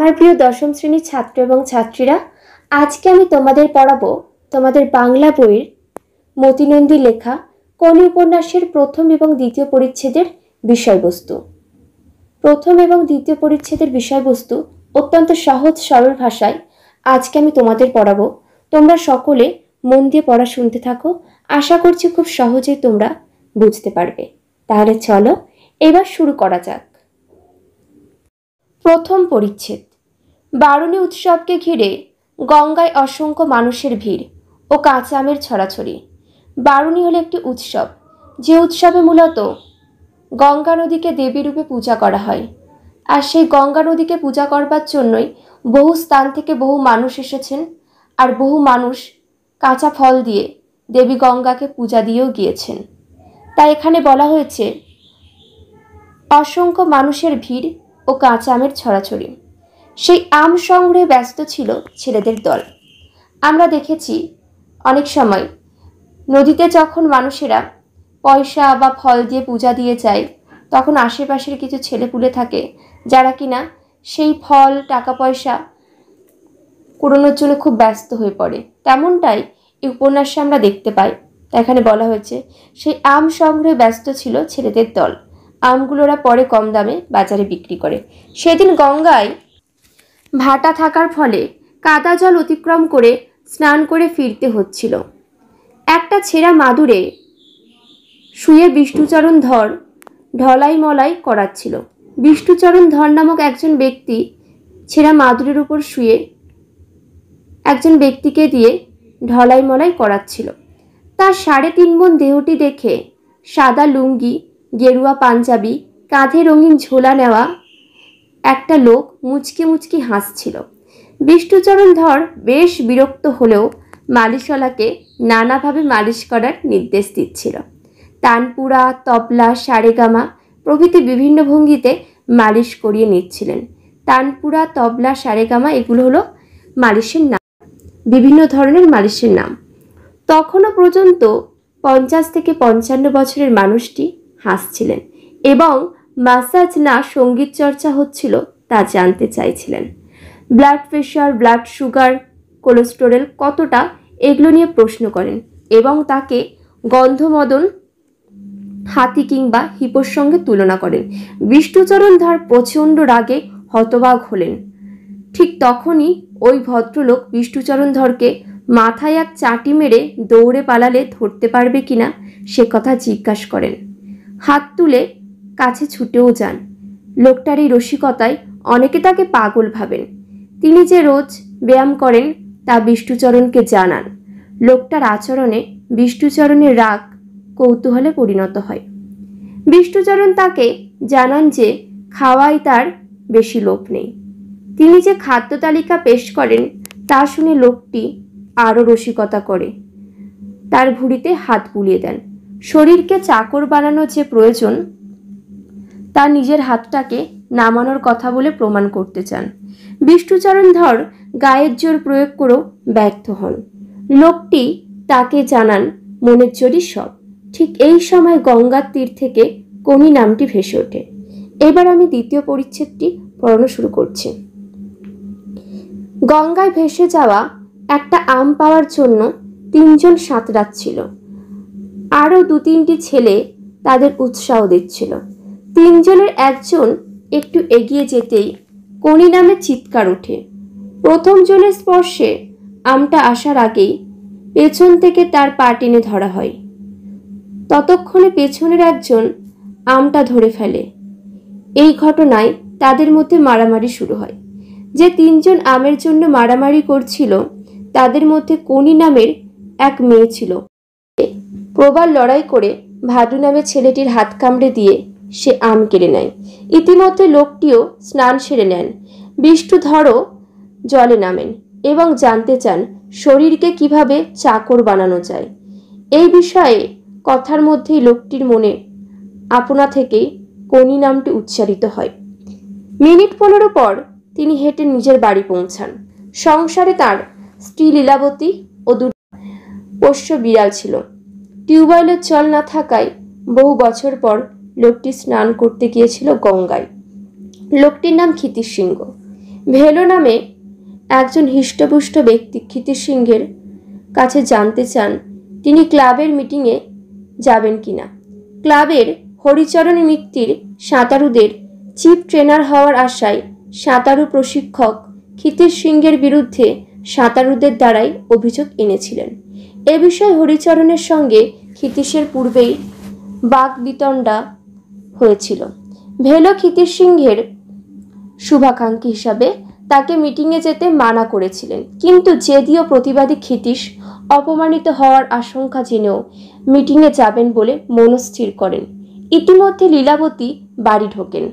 আমার প্রিয় দশম শ্রেণীর ছাত্র এবং ছাত্রীরা আজকে আমি তোমাদের পড়াবো তোমাদের বাংলা বইয়ের মতিনন্দী লেখা কনি উপন্যাসের প্রথম এবং দ্বিতীয় পরিচ্ছেদের বিষয়বস্তু প্রথম এবং দ্বিতীয় পরিচ্ছেদের বিষয়বস্তু অত্যন্ত সহজ সরল ভাষায় আজকে আমি তোমাদের পড়াবো তোমরা সকলে মন দিয়ে পড়া শুনতে থাকো আশা করছি খুব সহজেই তোমরা বুঝতে পারবে তাহলে চলো এবার শুরু করা যাক প্রথম পরিচ্ছেদ বারুণী উৎসবকে ঘিরে গঙ্গায় অসংখ্য মানুষের ভিড় ও কাঁচা আমের ছড়াছড়ি বারুণী হলো একটি উৎসব যে উৎসবে মূলত গঙ্গা নদীকে দেবীরূপে পূজা করা হয় আর সেই গঙ্গা নদীকে পূজা করবার জন্যই বহু স্থান থেকে বহু মানুষ এসেছেন আর বহু মানুষ কাঁচা ফল দিয়ে দেবী গঙ্গাকে পূজা দিয়েও গিয়েছেন তাই এখানে বলা হয়েছে অসংখ্য মানুষের ভিড় ও কাঁচা আমের ছড়াছড়ি সেই আম সংগ্রহে ব্যস্ত ছিল ছেলেদের দল আমরা দেখেছি অনেক সময় নদীতে যখন মানুষেরা পয়সা বা ফল দিয়ে পূজা দিয়ে যায় তখন আশেপাশের কিছু ছেলেপুলে থাকে যারা কিনা সেই ফল টাকা পয়সা কুড়োনোর জন্য খুব ব্যস্ত হয়ে পড়ে তেমনটাই এই উপন্যাসে আমরা দেখতে পাই এখানে বলা হয়েছে সেই আম সংগ্রহে ব্যস্ত ছিল ছেলেদের দল আমগুলোরা পরে কম দামে বাজারে বিক্রি করে সেদিন গঙ্গায় ভাটা থাকার ফলে কাদা জল অতিক্রম করে স্নান করে ফিরতে হচ্ছিল একটা ছেঁড়া মাদুরে শুয়ে বিষ্ণুচরণ ধর ঢলাই মলাই করাচ্ছিল বিষ্ণুচরণ ধর নামক একজন ব্যক্তি ছেঁড়া মাদুরের উপর শুয়ে একজন ব্যক্তিকে দিয়ে ঢলাই মলাই করাচ্ছিল তার সাড়ে তিন বোন দেহটি দেখে সাদা লুঙ্গি গেরুয়া পাঞ্জাবি কাঁধে রঙিন ঝোলা নেওয়া একটা লোক মুচকি মুচকি হাসছিল বিষ্ণুচরণ ধর বেশ বিরক্ত হলেও মালিশলাকে নানাভাবে মালিশ করার নির্দেশ দিচ্ছিল তানপুরা তবলা সারেগামা প্রভৃতি বিভিন্ন ভঙ্গিতে মালিশ করিয়ে নিচ্ছিলেন তানপুরা তবলা সারেগামা এগুলো হলো মালিশের নাম বিভিন্ন ধরনের মালিশের নাম তখনও পর্যন্ত পঞ্চাশ থেকে পঞ্চান্ন বছরের মানুষটি হাসছিলেন এবং মাসাজ না সঙ্গীত চর্চা হচ্ছিল তা জানতে চাইছিলেন blood pressure blood sugar cholesterol কতটা এগুলো নিয়ে প্রশ্ন করেন এবং তাকে গন্ধমদন হাতি কিংবা হিপোর সঙ্গে তুলনা করেন বিষ্ণুচরণ ধার প্রচণ্ড রাগে হতবাগ হলেন ঠিক তখনই ওই ভদ্রলোক বিষ্ণুচরণ ধরকে মাথায় এক চাটি মেরে দৌড়ে পালালে ধরতে পারবে কিনা সে কথা জিজ্ঞাসা করেন হাত তুলে কাছে ছুটেও যান লোকটার এই রসিকতায় অনেকে তাকে পাগল ভাবেন তিনি যে রোজ ব্যায়াম করেন তা বিষ্ণুচরণকে জানান লোকটার আচরণে বিষ্ণুচরণের রাগ কৌতূহলে পরিণত হয় বিষ্ণুচরণ তাকে জানান যে খাওয়াই তার বেশি লোভ নেই তিনি যে খাদ্য তালিকা পেশ করেন তা শুনে লোকটি আরও রসিকতা করে তার ভুড়িতে হাত বুলিয়ে দেন শরীরকে চাকর বানানো যে প্রয়োজন তার নিজের হাতটাকে নামানোর কথা বলে প্রমাণ করতে চান বিষ্ণুচরণ ধর গায়ের জোর প্রয়োগ করেও ব্যর্থ হন লোকটি তাকে জানান মনের জোরই সব ঠিক এই সময় গঙ্গার তীর থেকে কমি নামটি ভেসে ওঠে এবার আমি দ্বিতীয় পরিচ্ছেদটি পড়ানো শুরু করছি গঙ্গায় ভেসে যাওয়া একটা আম পাওয়ার জন্য তিনজন সাঁতরাচ্ছিল আরও দু তিনটি ছেলে তাদের উৎসাহ দিচ্ছিল তিনজনের একজন একটু এগিয়ে যেতেই কণি নামে চিৎকার ওঠে প্রথম জনের স্পর্শে আমটা আসার আগেই পেছন থেকে তার পা টেনে ধরা হয় ততক্ষণে পেছনের একজন আমটা ধরে ফেলে এই ঘটনায় তাদের মধ্যে মারামারি শুরু হয় যে তিনজন আমের জন্য মারামারি করছিল তাদের মধ্যে কোনি নামের এক মেয়ে ছিল প্রবাল লড়াই করে ভাদু নামে ছেলেটির হাত কামড়ে দিয়ে সে আম কেড়ে নেয় ইতিমধ্যে লোকটিও স্নান সেরে নেন বিষ্টু ধরো জলে নামেন এবং জানতে চান শরীরকে কিভাবে চাকর বানানো যায় এই বিষয়ে কথার মধ্যেই লোকটির মনে আপনা থেকেই কনি নামটি উচ্চারিত হয় মিনিট পনেরো পর তিনি হেঁটে নিজের বাড়ি পৌঁছান সংসারে তার স্ত্রী লীলাবতী ও দু পোষ্য বিড়াল ছিল টিউবওয়েলের চল না থাকায় বহু বছর পর লোকটি স্নান করতে গিয়েছিল গঙ্গায় লোকটির নাম ক্ষিতির সিংহ ভেলো নামে একজন হৃষ্টপুষ্ট ব্যক্তি ক্ষিতির সিংহের কাছে জানতে চান তিনি ক্লাবের মিটিংয়ে যাবেন কিনা ক্লাবের হরিচরণ মিত্তির সাঁতারুদের চিফ ট্রেনার হওয়ার আশায় সাঁতারু প্রশিক্ষক ক্ষিতির সিংহের বিরুদ্ধে সাঁতারুদের দ্বারাই অভিযোগ এনেছিলেন এ বিষয়ে হরিচরণের সঙ্গে ক্ষিতীশের পূর্বেই বাক বিতণ্ডা হয়েছিল ভেলো ক্ষিতির সিংহের শুভাকাঙ্ক্ষী হিসাবে তাকে মিটিংয়ে যেতে মানা করেছিলেন কিন্তু যেদিও প্রতিবাদী ক্ষিতীশ অপমানিত হওয়ার আশঙ্কা জেনেও মিটিংয়ে যাবেন বলে মনস্থির করেন ইতিমধ্যে লীলাবতী বাড়ি ঢোকেন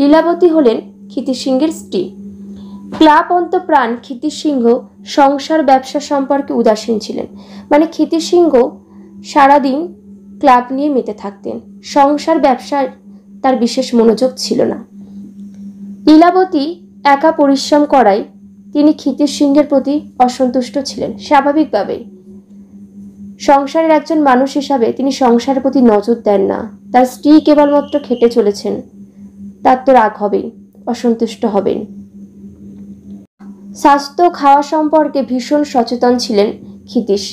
লীলাবতী হলেন ক্ষিতি সিংহের স্ত্রী ক্লাব অন্তপ্রাণ ক্ষিতি সিংহ সংসার ব্যবসা সম্পর্কে উদাসীন ছিলেন মানে ক্ষিতি সিংহ সারাদিন ক্লাব নিয়ে মেতে থাকতেন সংসার ব্যবসার তার বিশেষ মনোযোগ ছিল না লীলাবতী একা পরিশ্রম করায় তিনি ক্ষিতির সিংহের প্রতি অসন্তুষ্ট ছিলেন স্বাভাবিকভাবেই সংসারের একজন মানুষ হিসাবে তিনি সংসারের প্রতি নজর দেন না তার স্ত্রী কেবলমাত্র খেটে চলেছেন তার তো রাগ হবেন অসন্তুষ্ট হবেন স্বাস্থ্য খাওয়া সম্পর্কে ভীষণ সচেতন ছিলেন ক্ষিতীশ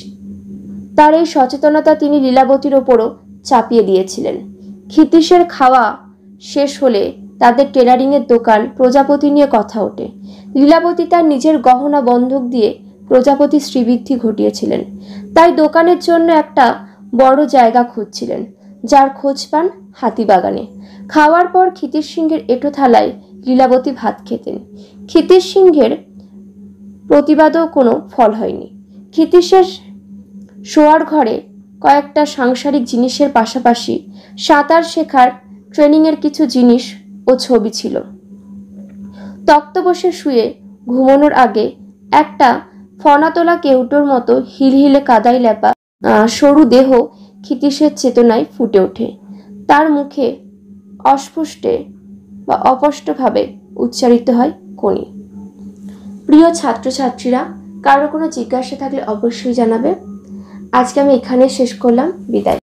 তার এই সচেতনতা তিনি লীলাবতীর ওপরও চাপিয়ে দিয়েছিলেন ক্ষিতীশের খাওয়া শেষ হলে তাদের টেলারিংয়ের দোকান প্রজাপতি নিয়ে কথা ওঠে লীলাবতী তার নিজের গহনা বন্ধক দিয়ে প্রজাপতি শ্রীবৃদ্ধি ঘটিয়েছিলেন তাই দোকানের জন্য একটা বড় জায়গা খুঁজছিলেন যার খোঁজ পান হাতিবাগানে খাওয়ার পর ক্ষিতির সিংহের এঁটো থালায় লীলাবতী ভাত খেতেন ক্ষিতির সিংহের প্রতিবাদও কোনো ফল হয়নি ক্ষিতিশের শোয়ার ঘরে কয়েকটা সাংসারিক জিনিসের পাশাপাশি সাঁতার শেখার ট্রেনিংয়ের কিছু জিনিস ও ছবি ছিল বসে শুয়ে ঘুমানোর আগে একটা ফনাতোলা কেউটোর মতো হিলহিলে কাদায় লেপা সরু দেহ ক্ষিতিসের চেতনায় ফুটে ওঠে তার মুখে অস্পষ্টে বা অপষ্টভাবে উচ্চারিত হয় কোনি প্রিয় ছাত্রছাত্রীরা কারো কোনো জিজ্ঞাসা থাকলে অবশ্যই জানাবে আজকে আমি এখানে শেষ করলাম বিদায়